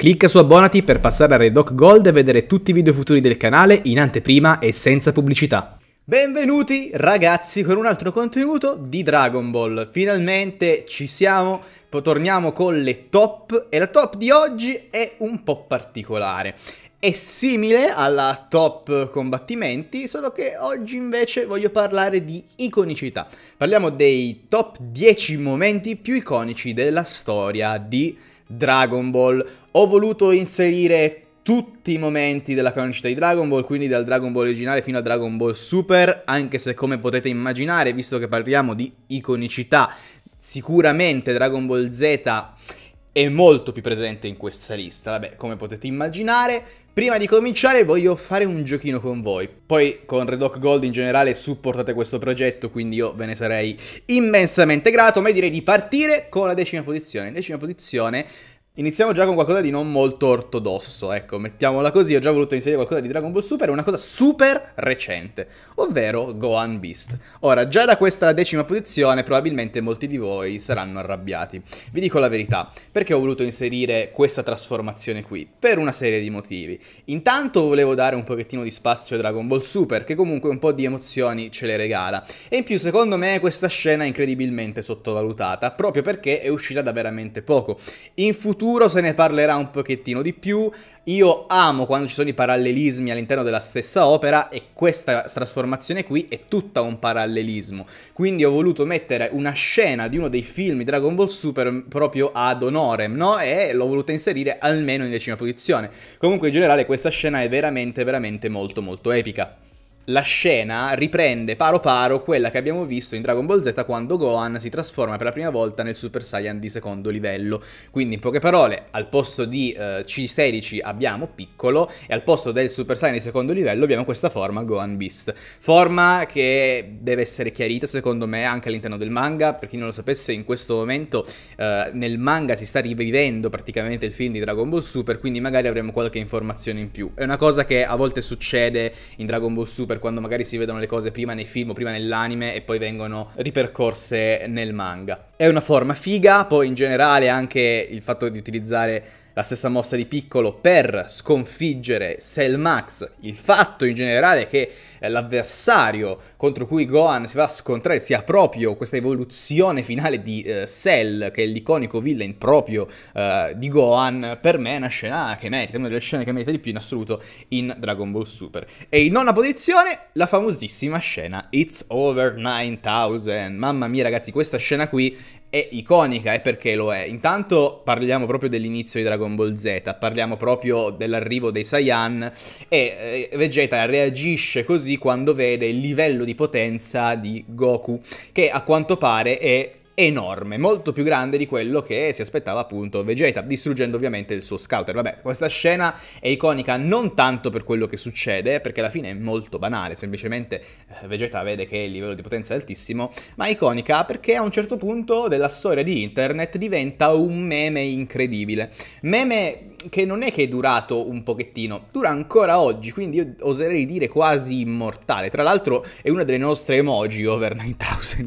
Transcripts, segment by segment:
Clicca su abbonati per passare a Redoc Gold e vedere tutti i video futuri del canale in anteprima e senza pubblicità. Benvenuti ragazzi con un altro contenuto di Dragon Ball. Finalmente ci siamo, torniamo con le top e la top di oggi è un po' particolare. È simile alla top combattimenti, solo che oggi invece voglio parlare di iconicità. Parliamo dei top 10 momenti più iconici della storia di Dragon Ball. Ho voluto inserire tutti i momenti della cronicità di Dragon Ball, quindi dal Dragon Ball originale fino a Dragon Ball Super, anche se come potete immaginare, visto che parliamo di iconicità, sicuramente Dragon Ball Z è molto più presente in questa lista, vabbè, come potete immaginare. Prima di cominciare voglio fare un giochino con voi, poi con Redock Gold in generale supportate questo progetto, quindi io ve ne sarei immensamente grato, ma direi di partire con la decima posizione. Decima posizione Iniziamo già con qualcosa di non molto ortodosso, ecco, mettiamola così, ho già voluto inserire qualcosa di Dragon Ball Super, una cosa super recente, ovvero Gohan Beast. Ora, già da questa decima posizione probabilmente molti di voi saranno arrabbiati. Vi dico la verità, perché ho voluto inserire questa trasformazione qui? Per una serie di motivi. Intanto volevo dare un pochettino di spazio a Dragon Ball Super, che comunque un po' di emozioni ce le regala. E in più, secondo me, questa scena è incredibilmente sottovalutata, proprio perché è uscita da veramente poco. In futuro futuro se ne parlerà un pochettino di più. Io amo quando ci sono i parallelismi all'interno della stessa opera e questa trasformazione qui è tutta un parallelismo. Quindi ho voluto mettere una scena di uno dei film Dragon Ball Super proprio ad onorem, no? E l'ho voluta inserire almeno in decima posizione. Comunque in generale questa scena è veramente veramente molto molto epica la scena riprende paro paro quella che abbiamo visto in Dragon Ball Z quando Gohan si trasforma per la prima volta nel Super Saiyan di secondo livello. Quindi in poche parole, al posto di eh, C16 abbiamo piccolo e al posto del Super Saiyan di secondo livello abbiamo questa forma Gohan Beast. Forma che deve essere chiarita secondo me anche all'interno del manga, per chi non lo sapesse in questo momento eh, nel manga si sta rivivendo praticamente il film di Dragon Ball Super, quindi magari avremo qualche informazione in più. È una cosa che a volte succede in Dragon Ball Super per quando magari si vedono le cose prima nei film o prima nell'anime e poi vengono ripercorse nel manga. È una forma figa, poi in generale anche il fatto di utilizzare la stessa mossa di Piccolo per sconfiggere Cell Max, il fatto in generale che eh, l'avversario contro cui Gohan si va a scontrare sia proprio questa evoluzione finale di eh, Cell, che è l'iconico villain proprio eh, di Gohan, per me è una scena che merita, una delle scene che merita di più in assoluto in Dragon Ball Super. E in nona posizione la famosissima scena It's Over 9000. Mamma mia ragazzi, questa scena qui è iconica, e perché lo è. Intanto parliamo proprio dell'inizio di Dragon Ball Z, parliamo proprio dell'arrivo dei Saiyan e eh, Vegeta reagisce così quando vede il livello di potenza di Goku, che a quanto pare è enorme, molto più grande di quello che si aspettava appunto Vegeta, distruggendo ovviamente il suo scouter. Vabbè, questa scena è iconica non tanto per quello che succede, perché alla fine è molto banale, semplicemente eh, Vegeta vede che il livello di potenza è altissimo, ma è iconica perché a un certo punto della storia di internet diventa un meme incredibile. Meme che non è che è durato un pochettino, dura ancora oggi, quindi io oserei dire quasi immortale. Tra l'altro è una delle nostre emoji over 9000,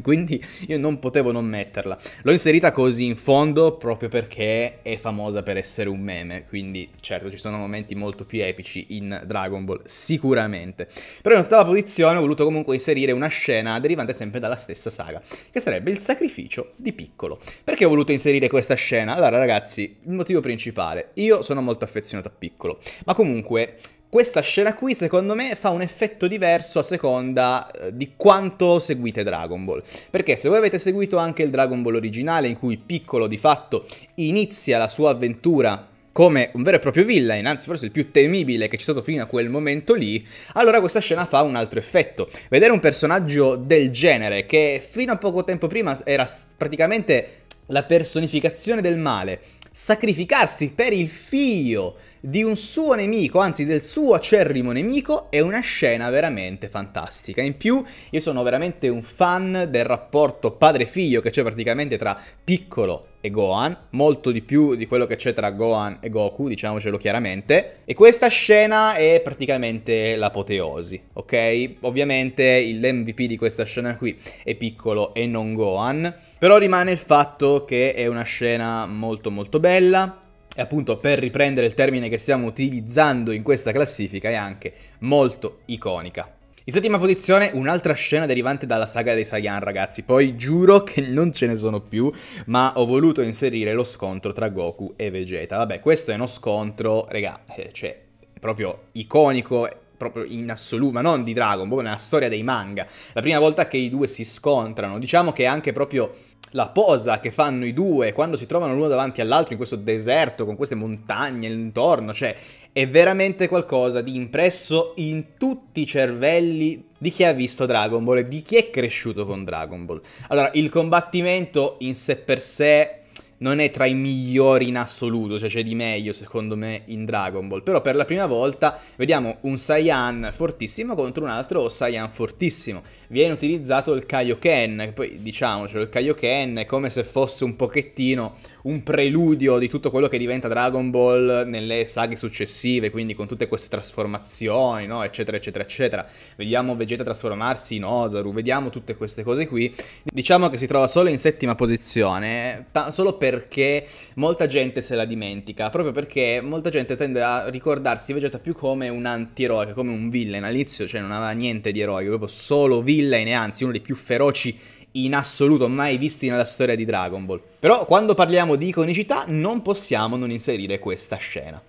quindi io non potevo non mettere metterla. L'ho inserita così in fondo proprio perché è famosa per essere un meme, quindi certo ci sono momenti molto più epici in Dragon Ball, sicuramente. Però in ottava posizione ho voluto comunque inserire una scena derivante sempre dalla stessa saga, che sarebbe il sacrificio di Piccolo. Perché ho voluto inserire questa scena? Allora ragazzi, il motivo principale, io sono molto affezionato a Piccolo, ma comunque questa scena qui secondo me fa un effetto diverso a seconda eh, di quanto seguite Dragon Ball. Perché se voi avete seguito anche il Dragon Ball originale in cui Piccolo di fatto inizia la sua avventura come un vero e proprio villain, anzi forse il più temibile che c'è stato fino a quel momento lì, allora questa scena fa un altro effetto. Vedere un personaggio del genere che fino a poco tempo prima era praticamente la personificazione del male, Sacrificarsi per il figlio di un suo nemico, anzi del suo acerrimo nemico, è una scena veramente fantastica. In più, io sono veramente un fan del rapporto padre-figlio che c'è praticamente tra piccolo e Gohan, molto di più di quello che c'è tra Gohan e Goku, diciamocelo chiaramente. E questa scena è praticamente l'apoteosi, ok? Ovviamente l'MVP di questa scena qui è piccolo e non Gohan però rimane il fatto che è una scena molto molto bella, e appunto per riprendere il termine che stiamo utilizzando in questa classifica è anche molto iconica. In settima posizione un'altra scena derivante dalla saga dei Saiyan ragazzi, poi giuro che non ce ne sono più, ma ho voluto inserire lo scontro tra Goku e Vegeta. Vabbè, questo è uno scontro, regà, eh, cioè, proprio iconico proprio in assoluto, ma non di Dragon, proprio nella storia dei manga. La prima volta che i due si scontrano, diciamo che anche proprio la posa che fanno i due quando si trovano l'uno davanti all'altro in questo deserto, con queste montagne intorno, cioè è veramente qualcosa di impresso in tutti i cervelli di chi ha visto Dragon Ball e di chi è cresciuto con Dragon Ball. Allora, il combattimento in sé per sé non è tra i migliori in assoluto, cioè c'è di meglio secondo me in Dragon Ball, però per la prima volta vediamo un Saiyan fortissimo contro un altro Saiyan fortissimo, viene utilizzato il Kaioken, poi diciamocelo, il Kaioken è come se fosse un pochettino un preludio di tutto quello che diventa Dragon Ball nelle saghe successive, quindi con tutte queste trasformazioni, no? eccetera, eccetera, eccetera. Vediamo Vegeta trasformarsi in Ozaru, vediamo tutte queste cose qui. Diciamo che si trova solo in settima posizione, solo perché molta gente se la dimentica, proprio perché molta gente tende a ricordarsi Vegeta più come un anti che come un villain. All'inizio cioè, non aveva niente di eroico, proprio solo villain e anzi uno dei più feroci in assoluto mai visti nella storia di Dragon Ball. Però quando parliamo di iconicità non possiamo non inserire questa scena.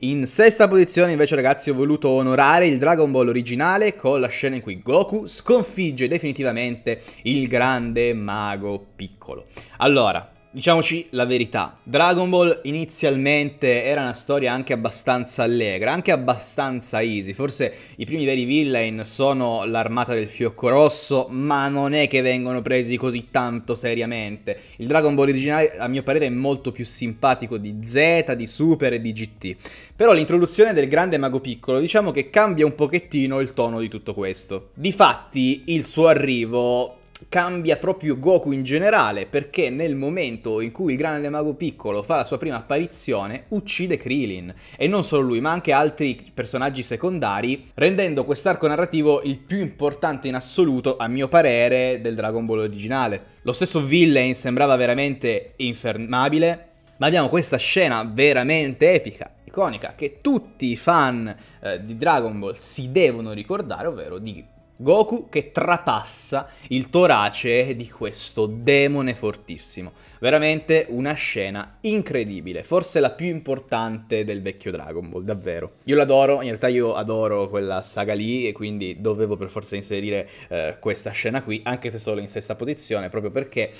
In sesta posizione invece ragazzi ho voluto onorare il Dragon Ball originale con la scena in cui Goku sconfigge definitivamente il grande mago piccolo. Allora, Diciamoci la verità, Dragon Ball inizialmente era una storia anche abbastanza allegra, anche abbastanza easy, forse i primi veri villain sono l'armata del fiocco rosso, ma non è che vengono presi così tanto seriamente. Il Dragon Ball originale a mio parere è molto più simpatico di Z, di Super e di GT, però l'introduzione del grande mago piccolo diciamo che cambia un pochettino il tono di tutto questo. Difatti il suo arrivo cambia proprio Goku in generale, perché nel momento in cui il grande mago piccolo fa la sua prima apparizione, uccide Krillin. E non solo lui, ma anche altri personaggi secondari, rendendo quest'arco narrativo il più importante in assoluto, a mio parere, del Dragon Ball originale. Lo stesso Villain sembrava veramente infermabile, ma abbiamo questa scena veramente epica, iconica, che tutti i fan eh, di Dragon Ball si devono ricordare, ovvero di Goku che trapassa il torace di questo demone fortissimo. Veramente una scena incredibile, forse la più importante del vecchio Dragon Ball, davvero. Io l'adoro, in realtà io adoro quella saga lì e quindi dovevo per forza inserire eh, questa scena qui, anche se solo in sesta posizione, proprio perché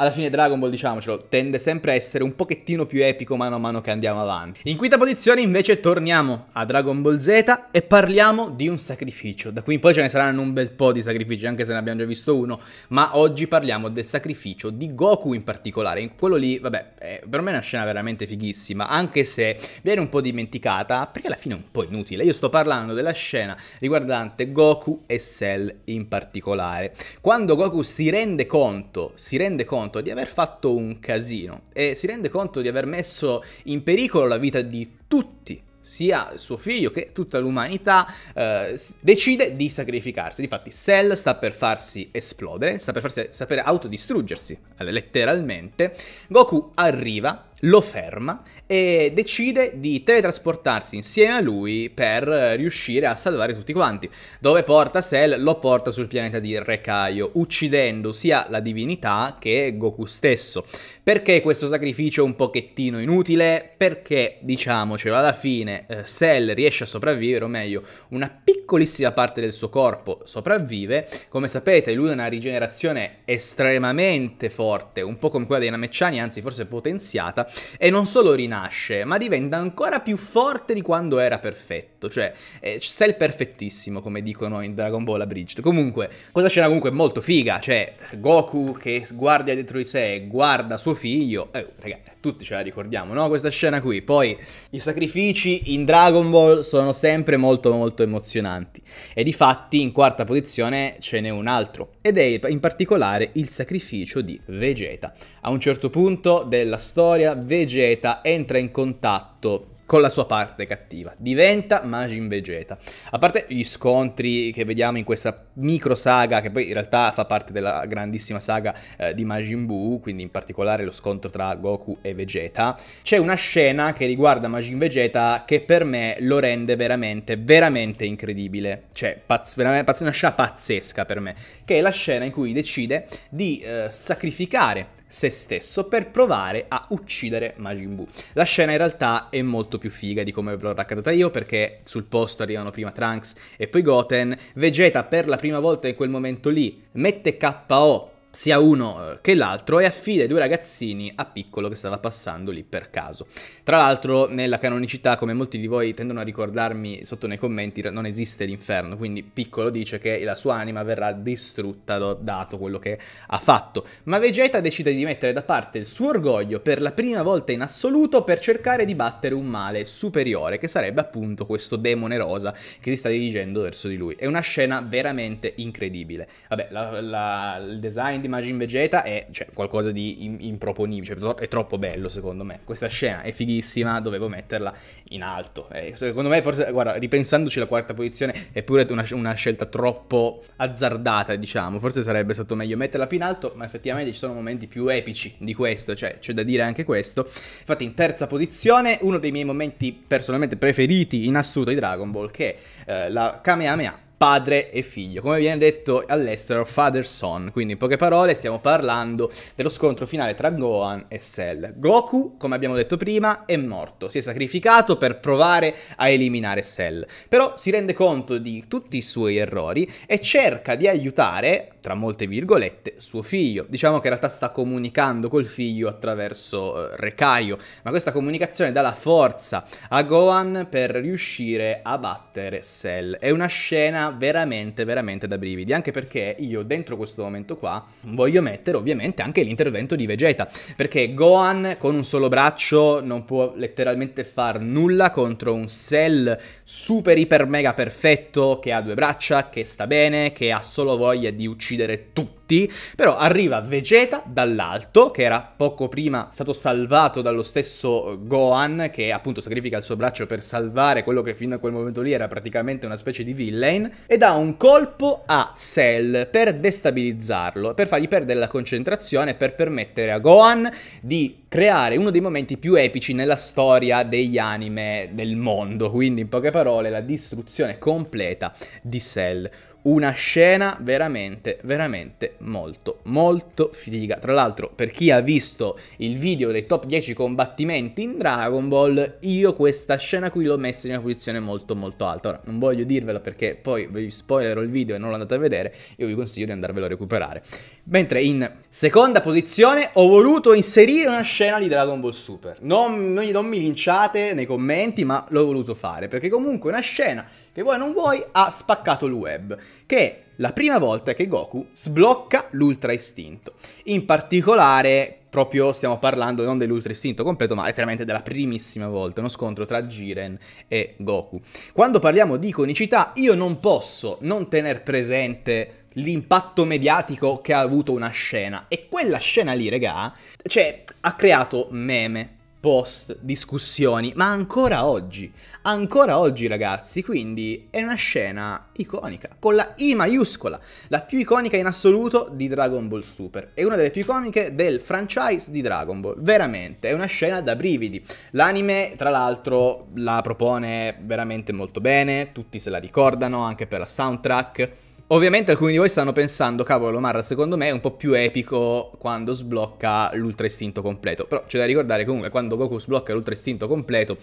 alla fine Dragon Ball, diciamocelo, tende sempre a essere un pochettino più epico mano a mano che andiamo avanti. In quinta posizione invece torniamo a Dragon Ball Z e parliamo di un sacrificio. Da qui in poi ce ne saranno un bel po' di sacrifici, anche se ne abbiamo già visto uno, ma oggi parliamo del sacrificio di Goku in particolare. In quello lì, vabbè, eh, per me è una scena veramente fighissima, anche se viene un po' dimenticata, perché alla fine è un po' inutile. Io sto parlando della scena riguardante Goku e Cell in particolare. Quando Goku si rende conto, si rende conto conto di aver fatto un casino e si rende conto di aver messo in pericolo la vita di tutti sia suo figlio che tutta l'umanità eh, decide di sacrificarsi. Difatti, Cell sta per farsi esplodere, sta per farsi sta autodistruggersi, letteralmente. Goku arriva lo ferma e decide di teletrasportarsi insieme a lui per riuscire a salvare tutti quanti. Dove porta Cell? Lo porta sul pianeta di Rekaio, uccidendo sia la divinità che Goku stesso. Perché questo sacrificio è un pochettino inutile? Perché, diciamocelo, alla fine eh, Cell riesce a sopravvivere, o meglio, una piccolissima parte del suo corpo sopravvive. Come sapete, lui ha una rigenerazione estremamente forte, un po' come quella dei Namecciani, anzi forse potenziata e non solo rinasce, ma diventa ancora più forte di quando era perfetto, cioè eh, Cell perfettissimo, come dicono in Dragon Ball a Abridged. Comunque, questa scena comunque è molto figa, cioè Goku che guarda dietro di sé e guarda suo figlio, eh, ragazzi, tutti ce la ricordiamo, no? Questa scena qui. Poi i sacrifici in Dragon Ball sono sempre molto molto emozionanti e di fatti in quarta posizione ce n'è un altro ed è in particolare il sacrificio di Vegeta. A un certo punto della storia Vegeta entra in contatto con la sua parte cattiva, diventa Majin Vegeta. A parte gli scontri che vediamo in questa micro saga, che poi in realtà fa parte della grandissima saga eh, di Majin Buu, quindi in particolare lo scontro tra Goku e Vegeta, c'è una scena che riguarda Majin Vegeta che per me lo rende veramente, veramente incredibile. Cioè, pazz- veramente, pazz- una scena pazzesca per me, che è la scena in cui decide di eh, sacrificare se stesso per provare a uccidere Majin Buu. La scena in realtà è molto più figa di come ve l'ho raccontata io perché sul posto arrivano prima Trunks e poi Goten, Vegeta per la prima volta in quel momento lì mette KO sia uno eh, che l'altro e affida i due ragazzini a piccolo che stava passando lì per caso. Tra l'altro nella canonicità, come molti di voi tendono a ricordarmi sotto nei commenti, non esiste l'inferno, quindi piccolo dice che la sua anima verrà distrutta dato quello che ha fatto. Ma Vegeta decide di mettere da parte il suo orgoglio per la prima volta in assoluto per cercare di battere un male superiore, che sarebbe appunto questo demone rosa che si sta dirigendo verso di lui. È una scena veramente incredibile. Vabbè, la, la, il design di Majin Vegeta è cioè, qualcosa di improponibile, cioè, è troppo bello secondo me. Questa scena è fighissima, dovevo metterla in alto. Eh, secondo me forse, guarda, ripensandoci la quarta posizione è pure una, una, scelta troppo azzardata, diciamo, forse sarebbe stato meglio metterla più in alto, ma effettivamente ci sono momenti più epici di questo, cioè c'è da dire anche questo. Infatti in terza posizione uno dei miei momenti personalmente preferiti in assoluto di Dragon Ball, che è eh, la Kamehameha padre e figlio, come viene detto all'estero father son, quindi in poche parole stiamo parlando dello scontro finale tra Gohan e Cell. Goku, come abbiamo detto prima, è morto, si è sacrificato per provare a eliminare Cell, però si rende conto di tutti i suoi errori e cerca di aiutare tra molte virgolette, suo figlio. Diciamo che in realtà sta comunicando col figlio attraverso eh, Recaio, ma questa comunicazione dà la forza a Gohan per riuscire a battere Cell. È una scena veramente, veramente da brividi, anche perché io dentro questo momento qua voglio mettere ovviamente anche l'intervento di Vegeta, perché Gohan con un solo braccio non può letteralmente far nulla contro un Cell super, iper, mega perfetto che ha due braccia, che sta bene, che ha solo voglia di uccidere uccidere tutti, però arriva Vegeta dall'alto, che era poco prima stato salvato dallo stesso eh, Gohan, che appunto sacrifica il suo braccio per salvare quello che fino a quel momento lì era praticamente una specie di villain, e dà un colpo a Cell per destabilizzarlo, per fargli perdere la concentrazione, per permettere a Gohan di creare uno dei momenti più epici nella storia degli anime del mondo, quindi in poche parole la distruzione completa di Cell una scena veramente, veramente molto, molto figa. Tra l'altro, per chi ha visto il video dei top 10 combattimenti in Dragon Ball, io questa scena qui l'ho messa in una posizione molto, molto alta. Ora, non voglio dirvelo perché poi vi spoilerò il video e non lo andate a vedere, io vi consiglio di andarvelo a recuperare. Mentre in seconda posizione ho voluto inserire una scena di Dragon Ball Super. Non, non, non mi linciate nei commenti, ma l'ho voluto fare, perché comunque è una scena che vuoi non vuoi, ha spaccato il web, che è la prima volta che Goku sblocca l'ultra istinto. In particolare, proprio stiamo parlando non dell'ultra istinto completo, ma letteralmente della primissima volta, uno scontro tra Jiren e Goku. Quando parliamo di iconicità, io non posso non tener presente l'impatto mediatico che ha avuto una scena. E quella scena lì, regà, cioè, ha creato meme, post discussioni, ma ancora oggi, ancora oggi ragazzi, quindi è una scena iconica, con la I maiuscola, la più iconica in assoluto di Dragon Ball Super, è una delle più iconiche del franchise di Dragon Ball, veramente, è una scena da brividi, l'anime tra l'altro la propone veramente molto bene, tutti se la ricordano anche per la soundtrack, Ovviamente alcuni di voi stanno pensando, cavolo, Marra secondo me è un po' più epico quando sblocca l'ultra istinto completo. Però c'è da ricordare comunque quando Goku sblocca l'ultra istinto completo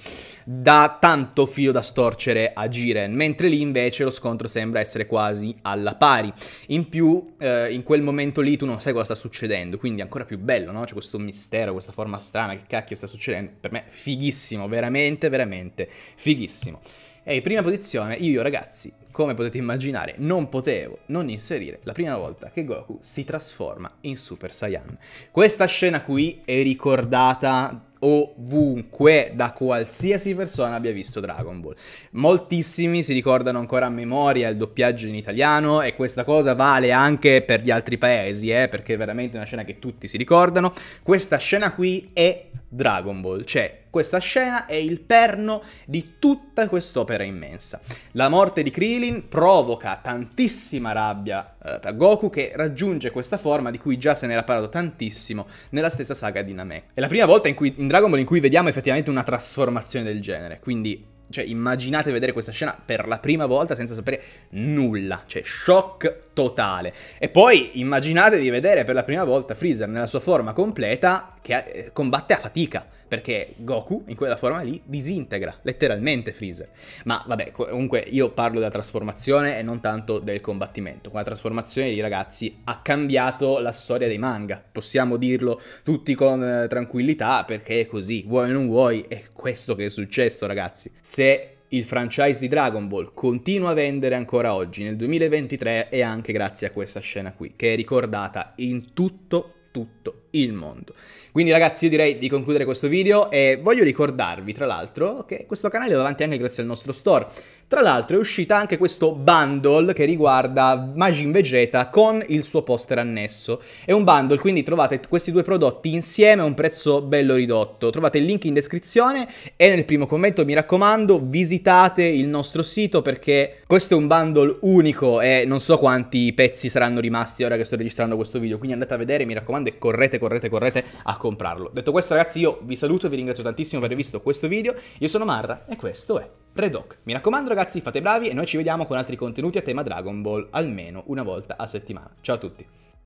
dà tanto filo da storcere a Jiren, mentre lì invece lo scontro sembra essere quasi alla pari. In più, eh, in quel momento lì tu non sai cosa sta succedendo, quindi è ancora più bello, no? C'è questo mistero, questa forma strana, che cacchio sta succedendo? Per me fighissimo, veramente, veramente fighissimo. E in prima posizione io ragazzi come potete immaginare non potevo non inserire la prima volta che Goku si trasforma in Super Saiyan. Questa scena qui è ricordata ovunque da qualsiasi persona abbia visto Dragon Ball. Moltissimi si ricordano ancora a memoria il doppiaggio in italiano e questa cosa vale anche per gli altri paesi, eh, perché è veramente una scena che tutti si ricordano. Questa scena qui è Dragon Ball, cioè questa scena è il perno di tutta quest'opera immensa. La morte di Krillin provoca tantissima rabbia eh, Goku che raggiunge questa forma di cui già se n'era parlato tantissimo nella stessa saga di Namek. È la prima volta in cui in in Dragon Ball in cui vediamo effettivamente una trasformazione del genere. Quindi, cioè, immaginate vedere questa scena per la prima volta senza sapere nulla. Cioè, shock totale. E poi immaginate di vedere per la prima volta Freezer nella sua forma completa che eh, combatte a fatica perché Goku in quella forma lì disintegra letteralmente Freezer. Ma vabbè, comunque io parlo della trasformazione e non tanto del combattimento. Quella trasformazione lì, ragazzi, ha cambiato la storia dei manga. Possiamo dirlo tutti con eh, tranquillità perché è così, vuoi o non vuoi, è questo che è successo, ragazzi. Se il franchise di Dragon Ball continua a vendere ancora oggi nel 2023 e anche grazie a questa scena qui, che è ricordata in tutto, tutto il mondo. Quindi ragazzi io direi di concludere questo video e voglio ricordarvi tra l'altro che questo canale è davanti anche grazie al nostro store. Tra l'altro è uscita anche questo bundle che riguarda Magin Vegeta con il suo poster annesso. È un bundle quindi trovate questi due prodotti insieme a un prezzo bello ridotto. Trovate il link in descrizione e nel primo commento mi raccomando visitate il nostro sito perché questo è un bundle unico e non so quanti pezzi saranno rimasti ora che sto registrando questo video. Quindi andate a vedere mi raccomando e correte con correte, correte a comprarlo. Detto questo ragazzi io vi saluto, e vi ringrazio tantissimo per aver visto questo video, io sono Marra e questo è Redoc. Mi raccomando ragazzi fate bravi e noi ci vediamo con altri contenuti a tema Dragon Ball almeno una volta a settimana. Ciao a tutti!